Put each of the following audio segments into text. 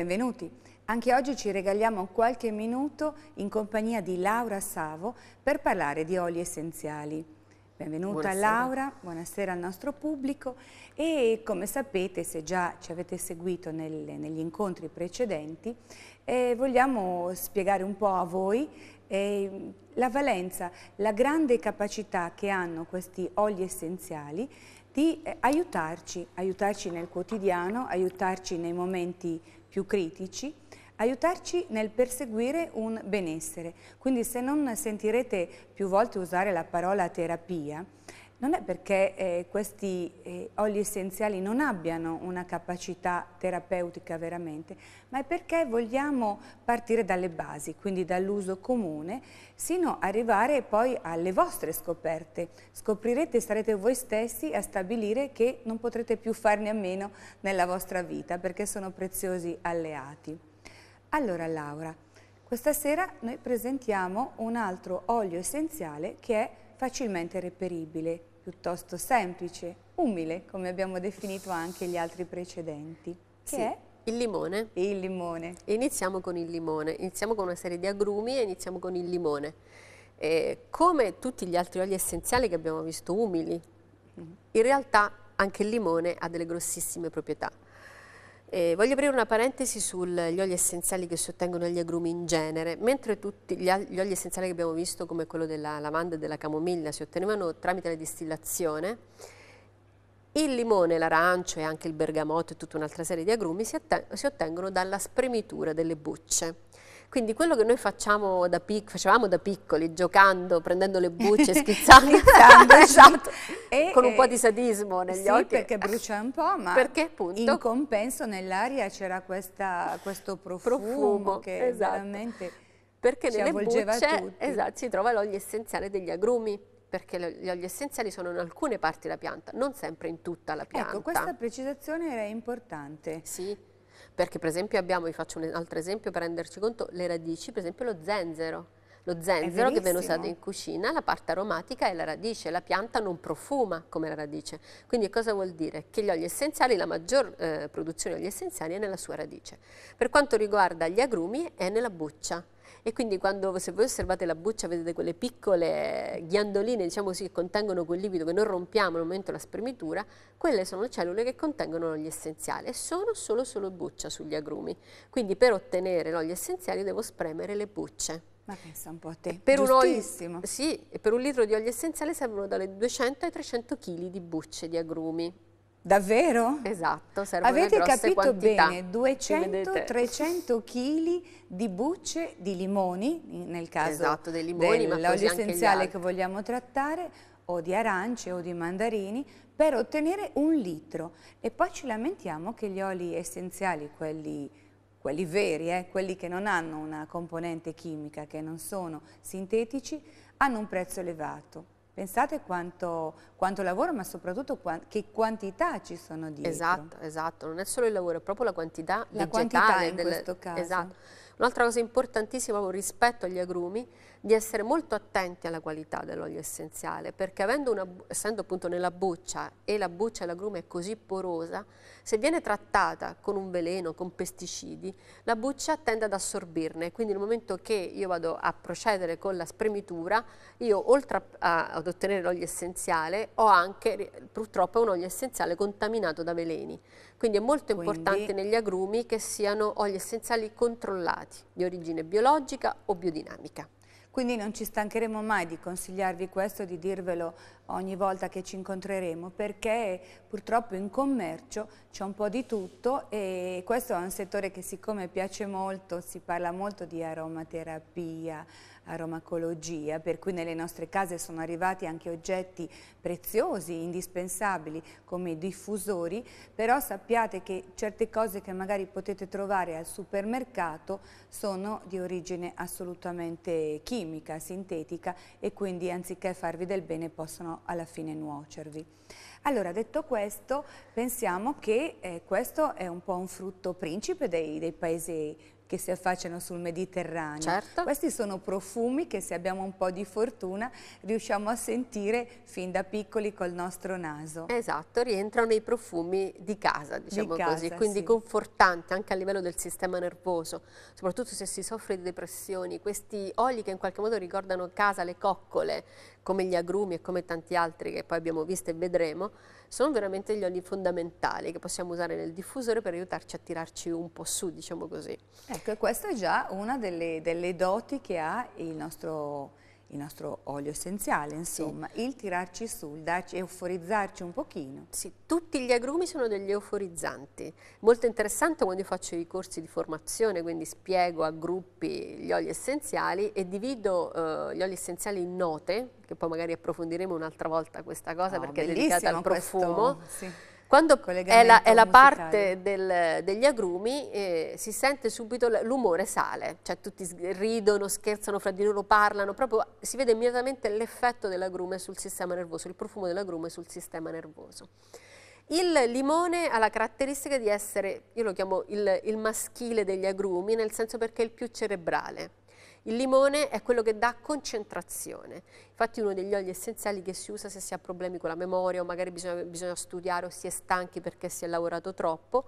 benvenuti. Anche oggi ci regaliamo qualche minuto in compagnia di Laura Savo per parlare di oli essenziali. Benvenuta buonasera. Laura, buonasera al nostro pubblico e come sapete se già ci avete seguito nel, negli incontri precedenti eh, vogliamo spiegare un po' a voi eh, la valenza, la grande capacità che hanno questi oli essenziali di eh, aiutarci, aiutarci nel quotidiano, aiutarci nei momenti più critici, aiutarci nel perseguire un benessere. Quindi se non sentirete più volte usare la parola terapia, non è perché eh, questi eh, oli essenziali non abbiano una capacità terapeutica veramente, ma è perché vogliamo partire dalle basi, quindi dall'uso comune, sino arrivare poi alle vostre scoperte. Scoprirete, e sarete voi stessi a stabilire che non potrete più farne a meno nella vostra vita, perché sono preziosi alleati. Allora Laura, questa sera noi presentiamo un altro olio essenziale che è facilmente reperibile, piuttosto semplice, umile, come abbiamo definito anche gli altri precedenti, che sì. è il limone. Il limone. Iniziamo con il limone, iniziamo con una serie di agrumi e iniziamo con il limone. E eh, come tutti gli altri oli essenziali che abbiamo visto umili, mm. in realtà anche il limone ha delle grossissime proprietà. Eh, voglio aprire una parentesi sugli oli essenziali che si ottengono dagli agrumi in genere. Mentre tutti gli, gli, oli essenziali che abbiamo visto, come quello della lavanda e della camomilla, si ottenevano tramite la distillazione, il limone, l'arancio e anche il bergamotto e tutta un'altra serie di agrumi si, si ottengono dalla spremitura delle bucce. Quindi quello che noi facciamo da pic- facevamo da piccoli, giocando, prendendo le bucce, schizzando, esatto. esatto, e, con un eh, po' di sadismo negli sì, occhi. Sì, perché brucia un po', ma perché, in compenso nell'aria c'era questo profumo, profumo che esatto. veramente perché ci nelle bucce esatto, si trova l'olio essenziale degli agrumi perché gli oli essenziali sono in alcune parti della pianta, non sempre in tutta la ecco, pianta. Ecco, questa precisazione era importante. Sì perché per esempio abbiamo, vi faccio un altro esempio per renderci conto, le radici, per esempio lo zenzero. Lo zenzero che viene usato in cucina, la parte aromatica è la radice, la pianta non profuma come la radice. Quindi cosa vuol dire? Che gli oli essenziali, la maggior eh, produzione di oli essenziali è nella sua radice. Per quanto riguarda gli agrumi è nella buccia e quindi quando se voi osservate la buccia vedete quelle piccole ghiandoline diciamo così, che contengono quel liquido che noi rompiamo nel momento della spremitura, quelle sono cellule che contengono gli essenziali e sono solo solo buccia sugli agrumi. Quindi per ottenere l'olio essenziale devo spremere le bucce. Ma pensa un po' a te, per un, olio, sì, per un litro di olio essenziale servono dalle 200 ai 300 kg di bucce di agrumi. Davvero? Esatto, servono Avete capito quantità. bene, 200-300 kg di bucce di limoni, nel caso esatto, dei limoni, dell'olio essenziale che vogliamo trattare, o di arance o di mandarini, per ottenere un litro. E poi ci lamentiamo che gli oli essenziali, quelli, quelli veri, eh, quelli che non hanno una componente chimica, che non sono sintetici, hanno un prezzo elevato. Pensate quanto, quanto lavoro, ma soprattutto quant che quantità ci sono dietro. Esatto, esatto. Non è solo il lavoro, è proprio la quantità la vegetale. La quantità in del, questo caso. Esatto. Un'altra cosa importantissima con rispetto agli agrumi, di essere molto attenti alla qualità dell'olio essenziale, perché una, essendo appunto nella buccia e la buccia dell'agrume è così porosa, se viene trattata con un veleno, con pesticidi, la buccia tende ad assorbirne, quindi nel momento che io vado a procedere con la spremitura, io oltre a, ad ottenere l'olio essenziale, ho anche purtroppo un olio essenziale contaminato da veleni. Quindi è molto quindi... importante negli agrumi che siano oli essenziali controllati formati di origine biologica o biodinamica. Quindi non ci stancheremo mai di consigliarvi questo, di dirvelo ogni volta che ci incontreremo perché purtroppo in commercio c'è un po' di tutto e questo è un settore che siccome piace molto, si parla molto di aromaterapia, aromacologia, per cui nelle nostre case sono arrivati anche oggetti preziosi, indispensabili come diffusori, però sappiate che certe cose che magari potete trovare al supermercato sono di origine assolutamente chimica, sintetica e quindi anziché farvi del bene possono alla fine nuocervi. Allora, detto questo, pensiamo che eh, questo è un po' un frutto principe dei, dei paesi che si affacciano sul Mediterraneo. Certo. Questi sono profumi che se abbiamo un po' di fortuna riusciamo a sentire fin da piccoli col nostro naso. Esatto, rientrano i profumi di casa, diciamo di così, quindi sì. confortante anche a livello del sistema nervoso, soprattutto se si soffre di depressioni, questi oli che in qualche modo ricordano casa, le coccole, come gli agrumi e come tanti altri che poi abbiamo visto e vedremo, sono veramente gli oli fondamentali che possiamo usare nel diffusore per aiutarci a tirarci un po' su, diciamo così. Ecco, e questa è già una delle, delle doti che ha il nostro il nostro olio essenziale, insomma, sì. il tirarci su, il darci, euforizzarci un pochino. Sì, tutti gli agrumi sono degli euforizzanti. Molto interessante quando io faccio i corsi di formazione, quindi spiego a gruppi gli oli essenziali e divido eh, gli oli essenziali in note, che poi magari approfondiremo un'altra volta questa cosa oh, perché è dedicata al profumo. Questo, sì quando è la, è la parte del, degli agrumi eh, si sente subito l'umore sale, cioè tutti ridono, scherzano fra di loro, parlano, proprio si vede immediatamente l'effetto dell'agrume sul sistema nervoso, il profumo dell'agrume sul sistema nervoso. Il limone ha la caratteristica di essere, io lo chiamo il, il maschile degli agrumi, nel senso perché è il più cerebrale il limone è quello che dà concentrazione, infatti uno degli oli essenziali che si usa se si ha problemi con la memoria o magari bisogna, bisogna studiare o si è stanchi perché si è lavorato troppo.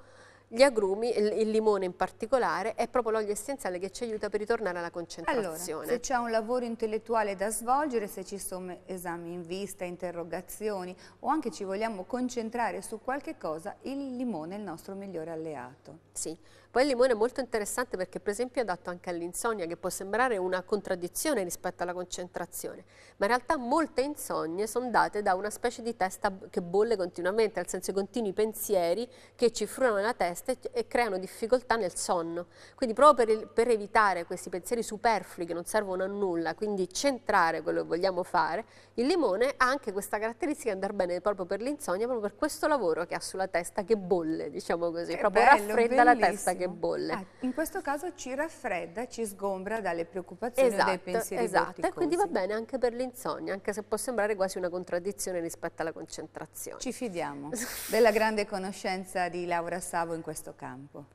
Gli agrumi, il, il limone in particolare, è proprio l'olio essenziale che ci aiuta per ritornare alla concentrazione. Allora, se c'è un lavoro intellettuale da svolgere, se ci sono esami in vista, interrogazioni o anche ci vogliamo concentrare su qualche cosa, il limone è il nostro migliore alleato. Sì, poi il limone è molto interessante perché per esempio è adatto anche all'insonnia che può sembrare una contraddizione rispetto alla concentrazione, ma in realtà molte insonnie sono date da una specie di testa che bolle continuamente, nel senso i continui pensieri che ci frullano nella testa e, creano difficoltà nel sonno. Quindi proprio per, per evitare questi pensieri superflui che non servono a nulla, quindi centrare quello che vogliamo fare, il limone ha anche questa caratteristica di andare bene proprio per l'insonnia, proprio per questo lavoro che ha sulla testa che bolle, diciamo così, è proprio bello, raffredda bellissimo. la testa che che mm. bolle. Ah, in questo caso ci raffredda, ci sgombra dalle preoccupazioni esatto, dai pensieri Esatto, e quindi va bene anche per l'insonnia, anche se può sembrare quasi una contraddizione rispetto alla concentrazione. Ci fidiamo della grande conoscenza di Laura Savo in questo campo.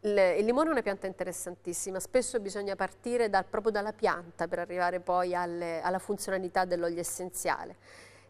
Il, limone è una pianta interessantissima, spesso bisogna partire dal, proprio dalla pianta per arrivare poi alle, alla funzionalità dell'olio essenziale.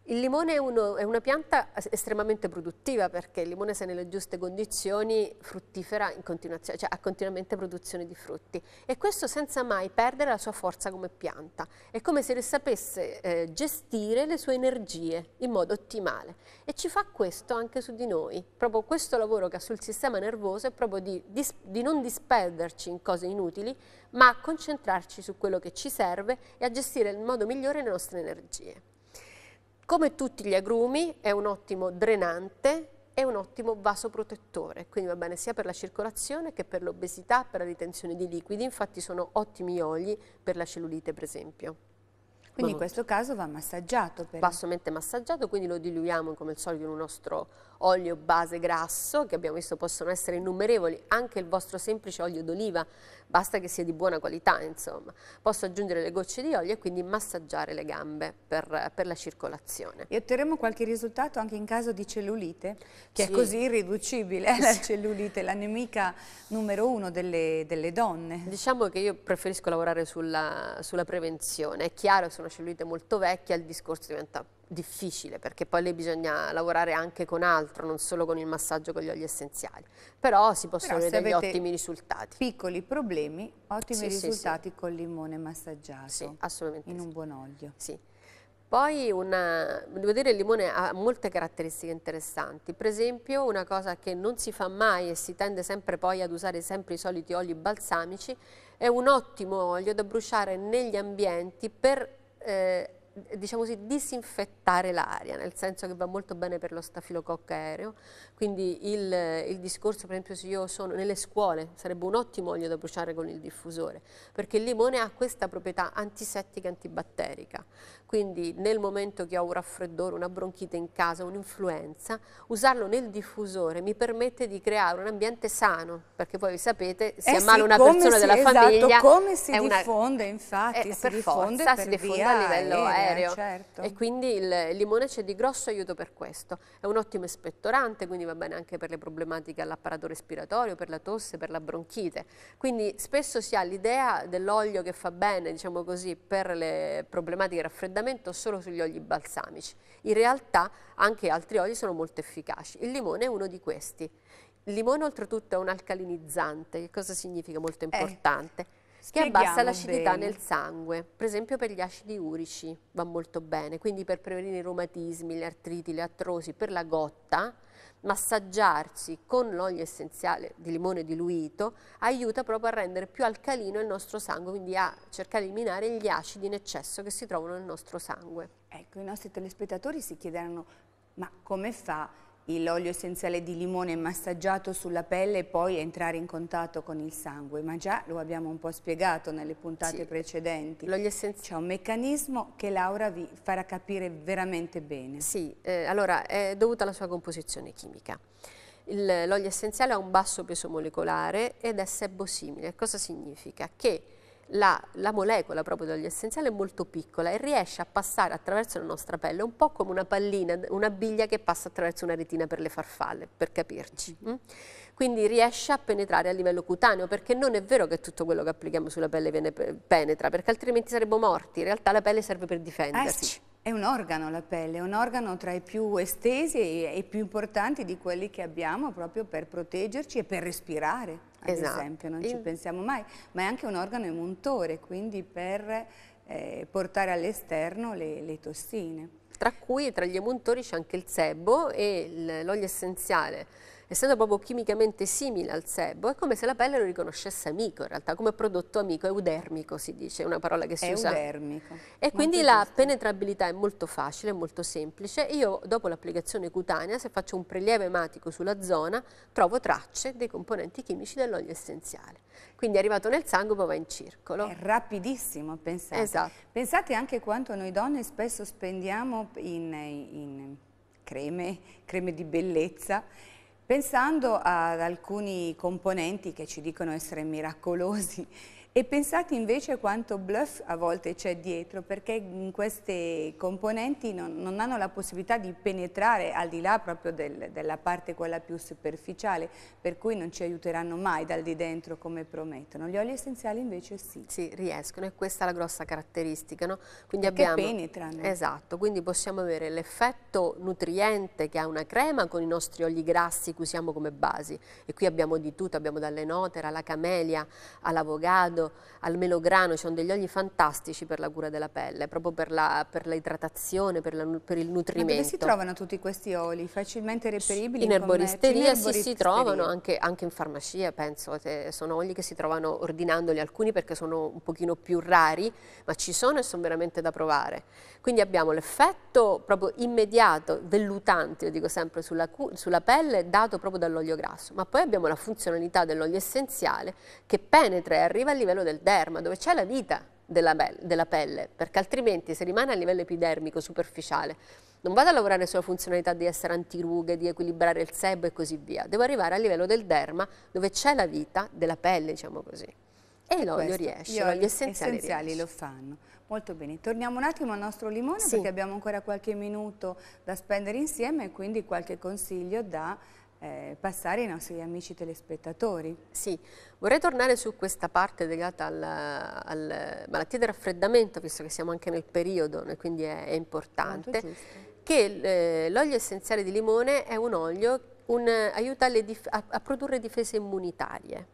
Il limone è, uno, è, una pianta estremamente produttiva perché il limone se nelle giuste condizioni fruttifera in continuazione, cioè ha continuamente produzione di frutti e questo senza mai perdere la sua forza come pianta. È come se sapesse eh, gestire le sue energie in modo ottimale e ci fa questo anche su di noi. Proprio questo lavoro che ha sul sistema nervoso è proprio di, di, di non disperderci in cose inutili ma a concentrarci su quello che ci serve e a gestire in modo migliore le nostre energie. Come tutti gli agrumi è un ottimo drenante e un ottimo vasoprotettore, quindi va bene sia per la circolazione che per l'obesità, per la ritenzione di liquidi, infatti sono ottimi oli per la cellulite per esempio. Quindi in questo caso va massaggiato? Per... Bassamente massaggiato, quindi lo diluiamo come al solito in un nostro olio base grasso, che abbiamo visto possono essere innumerevoli, anche il vostro semplice olio d'oliva, basta che sia di buona qualità, insomma. Posso aggiungere le gocce di olio e quindi massaggiare le gambe per, per la circolazione. E otterremo qualche risultato anche in caso di cellulite, che sì. è così irriducibile, eh, sì. la cellulite, la nemica numero uno delle, delle, donne. Diciamo che io preferisco lavorare sulla, sulla prevenzione, è chiaro se una cellulite molto vecchia il discorso diventa difficile perché poi lì bisogna lavorare anche con altro, non solo con il massaggio con gli oli essenziali. Però si possono Però vedere degli ottimi risultati. Piccoli problemi, ottimi sì, risultati sì, sì. con limone massaggiato. Sì, assolutamente. In un buon olio. Sì. Poi una, devo dire il limone ha molte caratteristiche interessanti, per esempio una cosa che non si fa mai e si tende sempre poi ad usare sempre i soliti oli balsamici, è un ottimo olio da bruciare negli ambienti per eh, diciamo così, disinfettare l'aria, nel senso che va molto bene per lo stafilococco aereo, quindi il, il discorso per esempio se io sono nelle scuole sarebbe un ottimo olio da bruciare con il diffusore, perché il limone ha questa proprietà antisettica e antibatterica, quindi nel momento che ho un raffreddore, una bronchite in casa, un'influenza, usarlo nel diffusore mi permette di creare un ambiente sano, perché voi sapete, se eh ammala sì, una persona si, della esatto, famiglia... come si diffonde una, infatti, è, eh, si per diffonde forza, per si diffonde a livello aerea, aereo. Certo. E quindi il, il limone c'è di grosso aiuto per questo. È un ottimo espettorante, quindi va bene anche per le problematiche all'apparato respiratorio, per la tosse, per la bronchite. Quindi spesso si ha l'idea dell'olio che fa bene, diciamo così, per le problematiche raffreddamento trattamento solo sugli oli balsamici. In realtà anche altri oli sono molto efficaci. Il limone è uno di questi. Il limone oltretutto è un alcalinizzante, che cosa significa molto eh, importante? Eh, che abbassa l'acidità nel sangue, per esempio per gli acidi urici va molto bene, quindi per prevenire i reumatismi, le artriti, le artrosi, per la gotta, massaggiarsi con l'olio essenziale di limone diluito aiuta proprio a rendere più alcalino il nostro sangue, quindi a cercare di eliminare gli acidi in eccesso che si trovano nel nostro sangue. Ecco, i nostri telespettatori si chiederanno ma come fa l'olio essenziale di limone massaggiato sulla pelle e poi entrare in contatto con il sangue, ma già lo abbiamo un po' spiegato nelle puntate sì. precedenti. L'olio essenziale... C'è un meccanismo che Laura vi farà capire veramente bene. Sì, eh, allora è dovuta alla sua composizione chimica. L'olio essenziale ha un basso peso molecolare ed è sebosimile. Cosa significa? Che la, la, molecola proprio degli essenziali è molto piccola e riesce a passare attraverso la nostra pelle, un po' come una pallina, una biglia che passa attraverso una retina per le farfalle, per capirci. Mm? Quindi riesce a penetrare a livello cutaneo, perché non è vero che tutto quello che applichiamo sulla pelle viene, penetra, perché altrimenti saremmo morti, in realtà la pelle serve per difendersi. Eh è un organo la pelle, è un organo tra i più estesi e, i più importanti di quelli che abbiamo proprio per proteggerci e per respirare ad esatto. esempio, non Il... ci pensiamo mai, ma è anche un organo emuntore, quindi per eh, portare all'esterno le, le tossine tra cui tra gli emuntori c'è anche il sebo e l'olio essenziale essendo proprio chimicamente simile al sebo, è come se la pelle lo riconoscesse amico in realtà, come prodotto amico, eudermico si dice, è una parola che si eudermico. usa. Eudermico. E quindi molto la giusto. penetrabilità è molto facile, molto semplice. Io dopo l'applicazione cutanea, se faccio un prelievo ematico sulla zona, trovo tracce dei componenti chimici dell'olio essenziale. Quindi è arrivato nel sangue, poi va in circolo. È rapidissimo, pensate. Esatto. Pensate anche quanto noi donne spesso spendiamo in, in creme, creme di bellezza Pensando ad alcuni componenti che ci dicono essere miracolosi e pensate invece a quanto bluff a volte c'è dietro, perché queste componenti non, non, hanno la possibilità di penetrare al di là proprio del, della parte quella più superficiale, per cui non ci aiuteranno mai dal di dentro come promettono. Gli oli essenziali invece sì. Sì, riescono e questa è la grossa caratteristica, no? Quindi perché abbiamo, penetrano. Esatto, quindi possiamo avere l'effetto nutriente che ha una crema con i nostri oli grassi che usiamo come basi. E qui abbiamo di tutto, abbiamo dalle note alla camelia, all'avogado, al melograno, ci sono degli oli fantastici per la cura della pelle, proprio per, la, per l'idratazione, per, per, il nutrimento. Ma dove si trovano tutti questi oli? Facilmente reperibili? In erboristeria, in erboristeria. sì, si trovano anche, anche, in farmacia, penso. Eh, sono oli che si trovano ordinandoli alcuni perché sono un pochino più rari, ma ci sono e sono veramente da provare. Quindi abbiamo l'effetto proprio immediato, vellutante, io dico sempre, sulla, sulla pelle dato proprio dall'olio grasso, ma poi abbiamo la funzionalità dell'olio essenziale che penetra e arriva a livello livello del derma, dove c'è la vita della, della pelle, perché altrimenti se rimane a livello epidermico, superficiale, non vado a lavorare sulla funzionalità di essere antirughe, di equilibrare il sebo e così via. Devo arrivare a livello del derma, dove c'è la vita della pelle, diciamo così. E l'olio riesce, gli essenziali, essenziali lo fanno. Molto bene, torniamo un attimo al nostro limone sì. perché abbiamo ancora qualche minuto da spendere insieme e quindi qualche consiglio da eh, passare ai nostri amici telespettatori. Sì, vorrei tornare su questa parte legata alla, alla malattia del raffreddamento, visto che siamo anche nel periodo, e quindi è, è importante, che eh, l'olio essenziale di limone è un olio che aiuta a, a produrre difese immunitarie.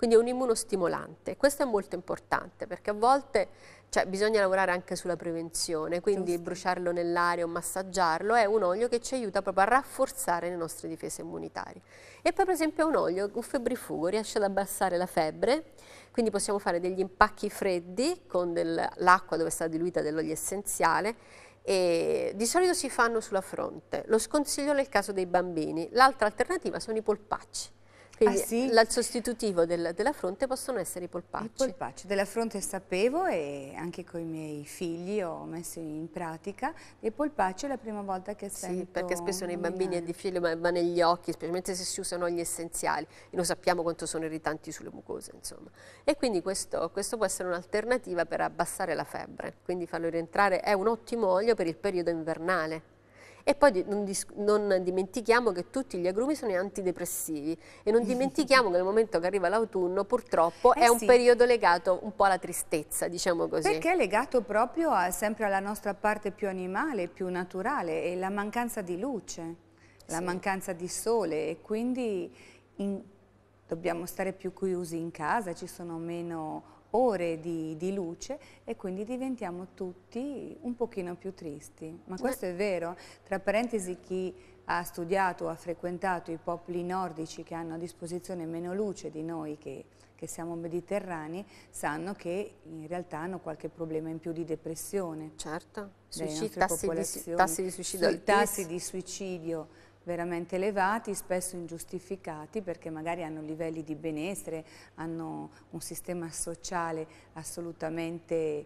Quindi è un immunostimolante. Questo è molto importante perché a volte cioè, bisogna lavorare anche sulla prevenzione, quindi Giusto. bruciarlo nell'aria o massaggiarlo è un olio che ci aiuta proprio a rafforzare le nostre difese immunitarie. E poi per esempio è un olio, un febbrifugo, riesce ad abbassare la febbre, quindi possiamo fare degli impacchi freddi con l'acqua dove è stata diluita dell'olio essenziale e di solito si fanno sulla fronte. Lo sconsiglio nel caso dei bambini. L'altra alternativa sono i polpacci quindi ah, sì? il sostitutivo del, della fronte possono essere i polpacci. I polpacci, della fronte sapevo e anche con i miei figli ho messo in pratica. Dei polpacci è la prima volta che sento. Sì, perché spesso nei bambini è difficile, ma, ma, negli occhi, specialmente se si usano gli essenziali. E non sappiamo quanto sono irritanti sulle mucose, insomma. E quindi questo, questo può essere un'alternativa per abbassare la febbre. Quindi farlo rientrare è un ottimo olio per il periodo invernale. E poi non, non, dimentichiamo che tutti gli agrumi sono antidepressivi e non dimentichiamo che nel momento che arriva l'autunno purtroppo eh è un periodo legato un po' alla tristezza, diciamo così. Perché è legato proprio a, sempre alla nostra parte più animale, più naturale e la mancanza di luce, la mancanza di sole e quindi in, dobbiamo stare più chiusi in casa, ci sono meno ore di, di, luce e quindi diventiamo tutti un pochino più tristi. Ma questo è vero, tra parentesi chi ha studiato o ha frequentato i popoli nordici che hanno a disposizione meno luce di noi che, che siamo mediterranei, sanno che in realtà hanno qualche problema in più di depressione. Certo, Suicid, tassi, di, tassi di suicidio. Sui tassi di suicidio veramente elevati, spesso ingiustificati perché magari hanno livelli di benessere, hanno un sistema sociale assolutamente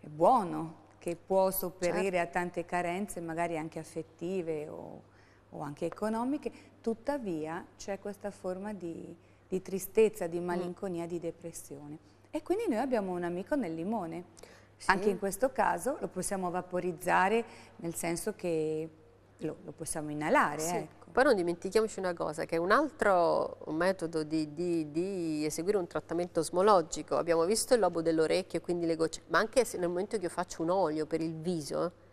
buono che può sopperire certo. a tante carenze magari anche affettive o, o anche economiche, tuttavia c'è questa forma di, di tristezza, di mm. malinconia, mm. di depressione. E quindi noi abbiamo un amico nel limone. Sì. Anche in questo caso lo possiamo vaporizzare nel senso che lo, lo possiamo inalare. Sì. Ecco. Poi non dimentichiamoci una cosa, che è un altro metodo di, di, di eseguire un trattamento osmologico, abbiamo visto il lobo dell'orecchio quindi le gocce, ma anche nel momento che io faccio un olio per il viso,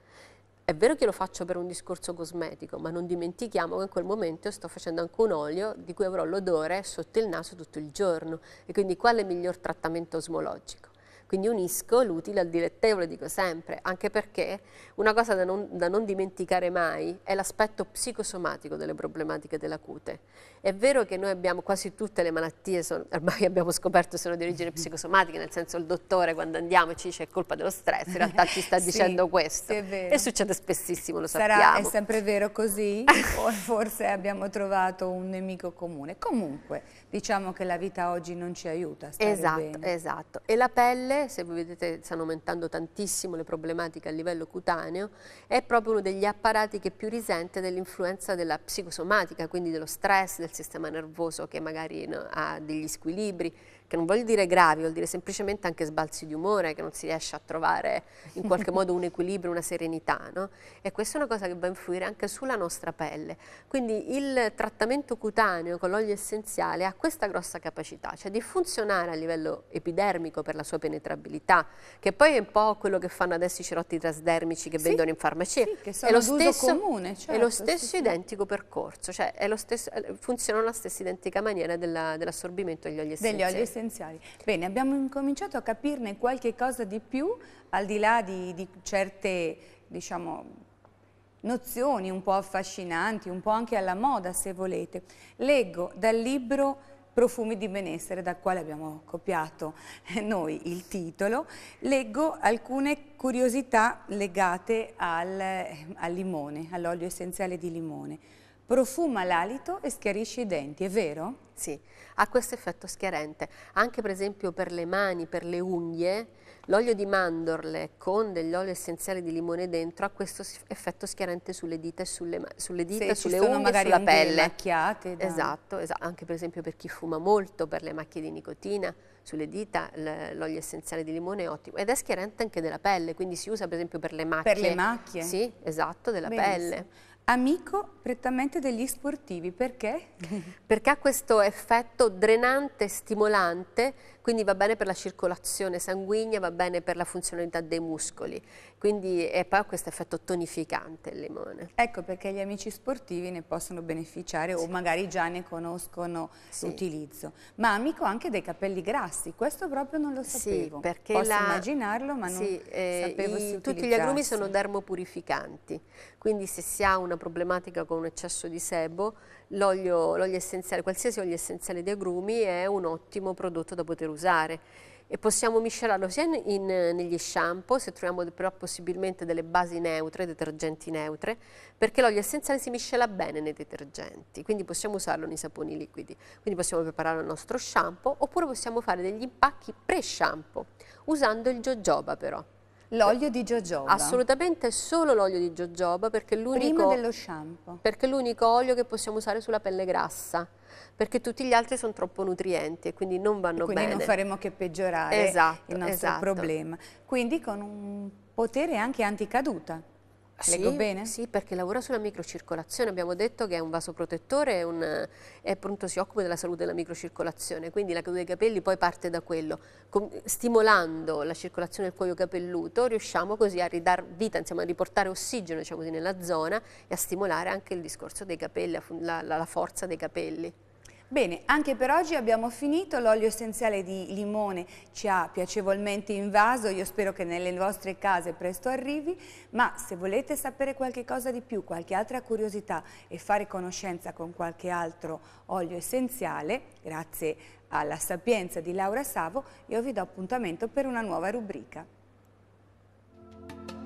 è vero che lo faccio per un discorso cosmetico, ma non dimentichiamo che in quel momento sto facendo anche un olio di cui avrò l'odore sotto il naso tutto il giorno. E quindi qual è il miglior trattamento osmologico? Quindi unisco l'utile al dilettevole, dico sempre, anche perché una cosa da non, da non dimenticare mai è l'aspetto psicosomatico delle problematiche della cute. È vero che noi abbiamo quasi tutte le malattie, sono, ormai abbiamo scoperto sono di origine psicosomatica, nel senso il dottore quando andiamo ci dice è colpa dello stress, in realtà ci sta sì, dicendo questo. Sì, e succede spessissimo, lo Sarà, sappiamo. È sempre vero così? o forse abbiamo trovato un nemico comune? Comunque, diciamo che la vita oggi non ci aiuta a stare esatto, bene. Esatto, e la pelle, se voi vedete, stanno aumentando tantissimo le problematiche a livello cutaneo, è proprio uno degli apparati che più risente dell'influenza della psicosomatica, quindi dello stress, del sistema nervoso che magari no, ha degli squilibri, che non voglio dire gravi, vuol dire semplicemente anche sbalzi di umore, che non si riesce a trovare in qualche modo un equilibrio, una serenità. No? E questa è una cosa che va a influire anche sulla nostra pelle. Quindi il trattamento cutaneo con l'olio essenziale ha questa grossa capacità, cioè di funzionare a livello epidermico per la sua penetrabilità, che poi è un po' quello che fanno adesso i cerotti trasdermici che sì, vendono in farmacia. Sì, che sono è lo stesso, comune. Certo, è lo stesso sì. identico percorso, cioè stesso, funzionano alla stessa identica maniera dell'assorbimento degli oli essenziali. Degli oli essenziali potenziali. Bene, abbiamo incominciato a capirne qualche cosa di più, al di là di, di certe, diciamo, nozioni un po' affascinanti, un po' anche alla moda se volete. Leggo dal libro Profumi di benessere, dal quale abbiamo copiato noi il titolo, leggo alcune curiosità legate al, eh, al limone, all'olio essenziale di limone. Profuma l'alito e schiarisce i denti, è vero? Sì, ha questo effetto schiarente. Anche per esempio per le mani, per le unghie, l'olio di mandorle con degli oli essenziali di limone dentro ha questo effetto schiarente sulle dita, sulle, sulle, dita, sulle unghie e sulla pelle. macchiate. Da... Esatto, esatto, anche per esempio per chi fuma molto, per le macchie di nicotina, sulle dita l'olio essenziale di limone è ottimo ed è schiarente anche della pelle, quindi si usa per esempio per le macchie. Per le macchie? Sì, esatto, della Benissimo. pelle. Amico prettamente degli sportivi, perché? Perché ha questo effetto drenante, stimolante, quindi va bene per la circolazione sanguigna, va bene per la funzionalità dei muscoli, quindi e poi ha questo effetto tonificante il limone. Ecco perché gli amici sportivi ne possono beneficiare sì. o magari già ne conoscono sì. l'utilizzo, ma amico anche dei capelli grassi, questo proprio non lo sapevo, sì, perché posso la... immaginarlo ma non sapevo eh, sapevo i, Tutti gli agrumi sono dermopurificanti, quindi se si ha una problematica con un eccesso di sebo, l'olio essenziale, qualsiasi olio essenziale di agrumi è un ottimo prodotto da poter usare e possiamo miscelarlo sia in, in, negli shampoo, se troviamo però possibilmente delle basi neutre, detergenti neutre, perché l'olio essenziale si miscela bene nei detergenti, quindi possiamo usarlo nei saponi liquidi, quindi possiamo preparare il nostro shampoo oppure possiamo fare degli impacchi pre-shampoo, usando il jojoba però. L'olio di jojoba? Assolutamente solo l'olio di jojoba perché l'unico... Prima dello shampoo? Perché è l'unico olio che possiamo usare sulla pelle grassa perché tutti gli altri sono troppo nutrienti e quindi non vanno quindi bene. Quindi non faremo che peggiorare esatto, il nostro esatto. problema. Quindi con un potere anche anticaduta. Leggo bene? Sì, perché lavora sulla microcircolazione, abbiamo detto che è un vasoprotettore e, appunto si occupa della salute della microcircolazione, quindi la caduta dei capelli poi parte da quello. Com stimolando la circolazione del cuoio capelluto riusciamo così a ridar vita, insomma a riportare ossigeno diciamo così, nella zona e a stimolare anche il discorso dei capelli, la, la, la forza dei capelli. Bene, anche per oggi abbiamo finito, l'olio essenziale di limone ci ha piacevolmente invaso, io spero che nelle vostre case presto arrivi, ma se volete sapere qualche cosa di più, qualche altra curiosità e fare conoscenza con qualche altro olio essenziale, grazie alla sapienza di Laura Savo, io vi do appuntamento per una nuova rubrica.